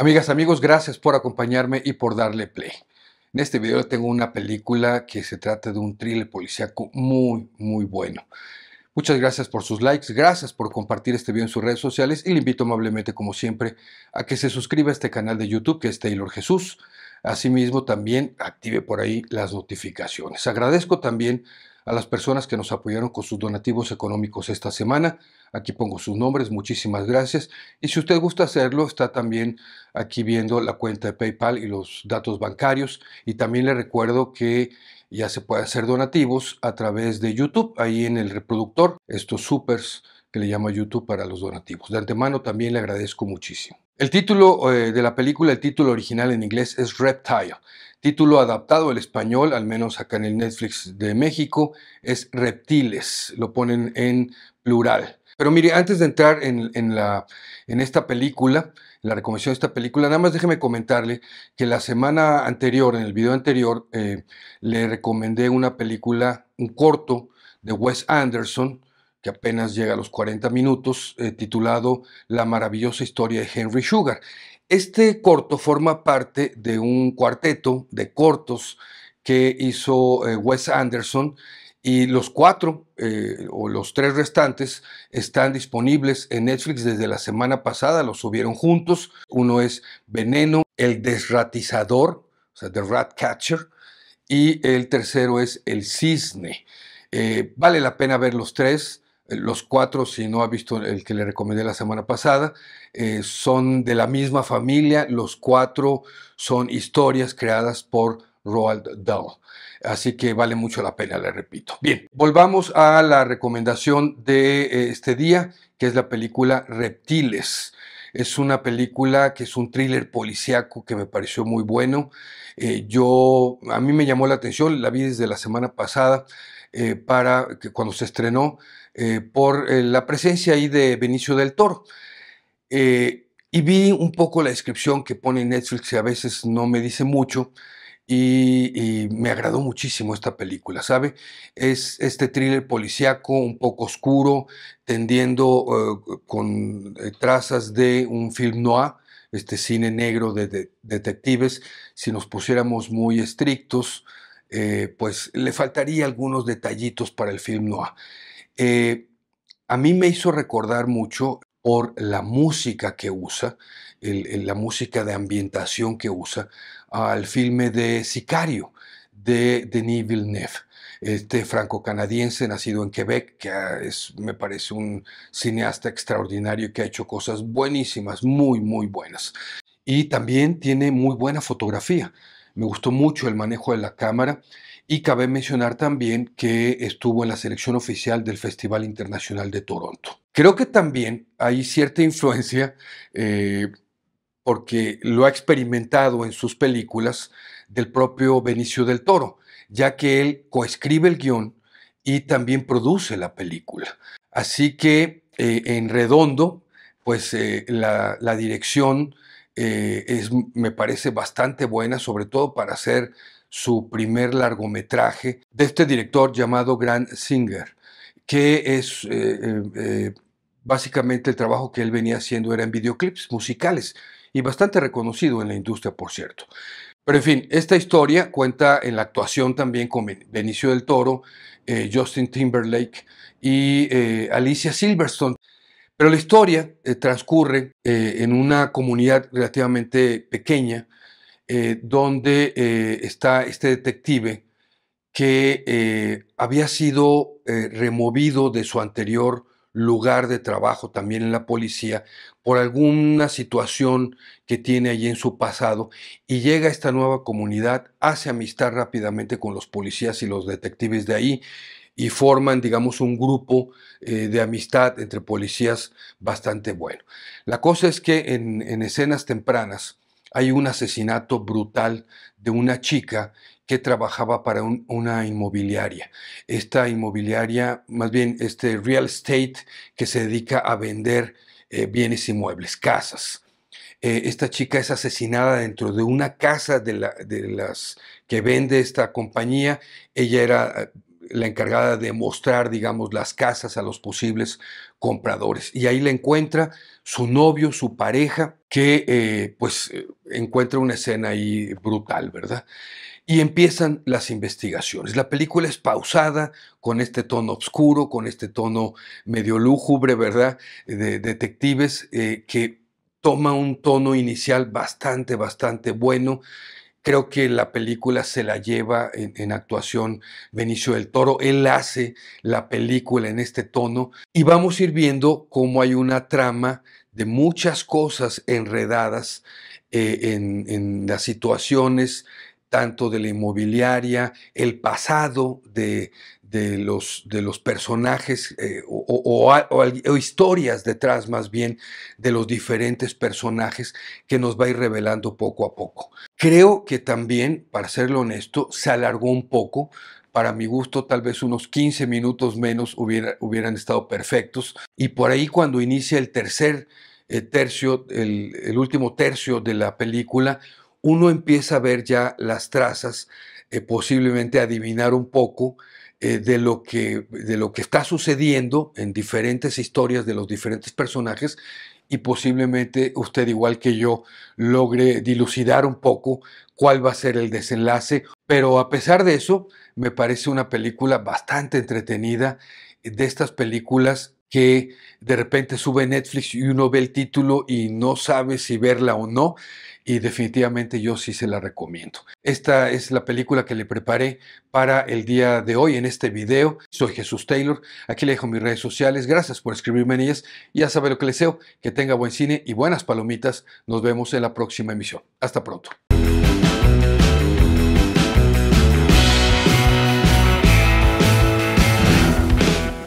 Amigas, amigos, gracias por acompañarme y por darle play. En este video tengo una película que se trata de un thriller policíaco muy, muy bueno. Muchas gracias por sus likes, gracias por compartir este video en sus redes sociales y le invito amablemente, como siempre, a que se suscriba a este canal de YouTube que es Taylor Jesús. Asimismo, también active por ahí las notificaciones. Agradezco también a las personas que nos apoyaron con sus donativos económicos esta semana. Aquí pongo sus nombres, muchísimas gracias. Y si usted gusta hacerlo, está también aquí viendo la cuenta de PayPal y los datos bancarios. Y también le recuerdo que ya se puede hacer donativos a través de YouTube, ahí en el reproductor, estos supers que le llama YouTube para los donativos. De antemano también le agradezco muchísimo. El título eh, de la película, el título original en inglés es Reptile. Título adaptado al español, al menos acá en el Netflix de México, es Reptiles, lo ponen en plural. Pero mire, antes de entrar en, la, en esta película, en la recomendación de esta película, nada más déjeme comentarle que la semana anterior, en el video anterior, eh, le recomendé una película, un corto de Wes Anderson, apenas llega a los 40 minutos, eh, titulado La maravillosa historia de Henry Sugar. Este corto forma parte de un cuarteto de cortos que hizo eh, Wes Anderson y los cuatro eh, o los tres restantes están disponibles en Netflix desde la semana pasada, los subieron juntos. Uno es Veneno, El Desratizador, o sea, The Rat Catcher, y el tercero es El Cisne. vale la pena ver los tres. Los cuatro, si no ha visto el que le recomendé la semana pasada, eh, son de la misma familia. Los cuatro son historias creadas por Roald Dahl. Así que vale mucho la pena, le repito. Bien, volvamos a la recomendación de eh, este día, que es la película Reptiles. Es una película que es un thriller policíaco que me pareció muy bueno. Eh, yo, a mí me llamó la atención, la vi desde la semana pasada, eh, para cuando se estrenó, eh, por la presencia ahí de Benicio del Toro. y vi un poco la descripción que pone Netflix, y a veces no me dice mucho, y, me agradó muchísimo esta película, ¿sabe? Es este thriller policíaco, un poco oscuro, tendiendo eh, con eh, trazas de un film noir, este cine negro de, detectives. Si nos pusiéramos muy estrictos, eh, pues le faltaría algunos detallitos para el film noir. a mí me hizo recordar mucho por la música que usa, la música de ambientación que usa, al filme de Sicario de Denis Villeneuve este franco-canadiense nacido en Quebec, que ah, es, me parece un cineasta extraordinario que ha hecho cosas buenísimas, muy, muy buenas. Y también tiene muy buena fotografía. Me gustó mucho el manejo de la cámara y cabe mencionar también que estuvo en la selección oficial del Festival Internacional de Toronto. Creo que también hay cierta influencia, eh, porque lo ha experimentado en sus películas, del propio Benicio del Toro, ya que él coescribe el guión y también produce la película. Así que eh, en redondo, pues eh, la, dirección es, me parece bastante buena, sobre todo para hacer su primer largometraje de este director llamado Grant Singer, que es Básicamente el trabajo que él venía haciendo era en videoclips musicales y bastante reconocido en la industria, por cierto. Pero en fin, esta historia cuenta en la actuación también con Benicio del Toro, eh, Justin Timberlake y eh, Alicia Silverstone. Pero la historia eh, transcurre en una comunidad relativamente pequeña donde está este detective que había sido removido de su anterior lugar de trabajo también en la policía por alguna situación que tiene allí en su pasado y llega a esta nueva comunidad, hace amistad rápidamente con los policías y los detectives de ahí y forman, digamos, un grupo eh, de amistad entre policías bastante bueno. La cosa es que en escenas tempranas hay un asesinato brutal de una chica que trabajaba para una inmobiliaria. Esta inmobiliaria, más bien este real estate que se dedica a vender eh, bienes inmuebles, casas. Eh, esta chica es asesinada dentro de una casa de, la, de las que vende esta compañía. Ella era eh, la encargada de mostrar, digamos, las casas a los posibles compradores. Y ahí la encuentra su novio, su pareja, que pues encuentra una escena ahí brutal, ¿verdad? Y empiezan las investigaciones. La película es pausada, con este tono oscuro, con este tono medio lúgubre, ¿verdad? De detectives eh, que toma un tono inicial bastante, bastante bueno. Creo que la película se la lleva en, actuación Benicio del Toro. Él hace la película en este tono y vamos a ir viendo cómo hay una trama de muchas cosas enredadas eh, en, en las situaciones, tanto de la inmobiliaria, el pasado de, los, de los personajes eh, o, historias detrás más bien de los diferentes personajes que nos va a ir revelando poco a poco. Creo que también, para serlo honesto, se alargó un poco. Para mi gusto, tal vez unos 15 minutos menos hubieran estado perfectos. Y por ahí cuando inicia el tercer eh, tercio, el, el último tercio de la película, uno empieza a ver ya las trazas, eh, posiblemente adivinar un poco eh, de, lo que, de lo que está sucediendo en diferentes historias de los diferentes personajes y posiblemente usted, igual que yo, logre dilucidar un poco cuál va a ser el desenlace. Pero a pesar de eso, me parece una película bastante entretenida, de estas películas que de repente sube Netflix y uno ve el título y no sabe si verla o no, y definitivamente yo sí se la recomiendo. Esta es la película que le preparé para el día de hoy en este video. Soy Jesús Taylor, aquí le dejo mis redes sociales, gracias por escribirme en ellas, ya sabe lo que les deseo, que tenga buen cine y buenas palomitas, nos vemos en la próxima emisión. Hasta pronto.